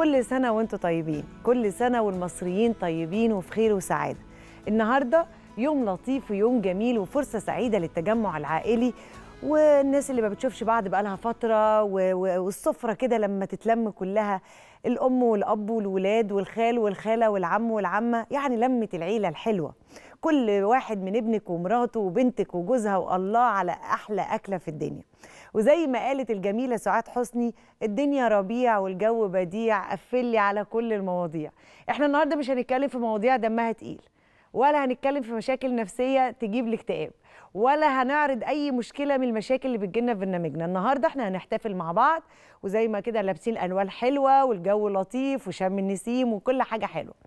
كل سنة وانتم طيبين كل سنة والمصريين طيبين وفي خير وسعادة النهاردة يوم لطيف ويوم جميل وفرصة سعيدة للتجمع العائلي والناس اللي ما بتشوفش بعض بقالها فتره والسفره كده لما تتلم كلها الام والاب والولاد والخال والخاله والعم والعمه يعني لمه العيله الحلوه كل واحد من ابنك ومراته وبنتك وجوزها والله على احلى اكله في الدنيا وزي ما قالت الجميله سعاد حسني الدنيا ربيع والجو بديع قفلي على كل المواضيع احنا النهارده مش هنتكلم في مواضيع دمها تقيل ولا هنتكلم في مشاكل نفسيه تجيب الاكتئاب ولا هنعرض اي مشكله من المشاكل اللي بتجينا في برنامجنا النهارده احنا هنحتفل مع بعض وزي ما كده لابسين الوان حلوه والجو لطيف وشم النسيم وكل حاجه حلوه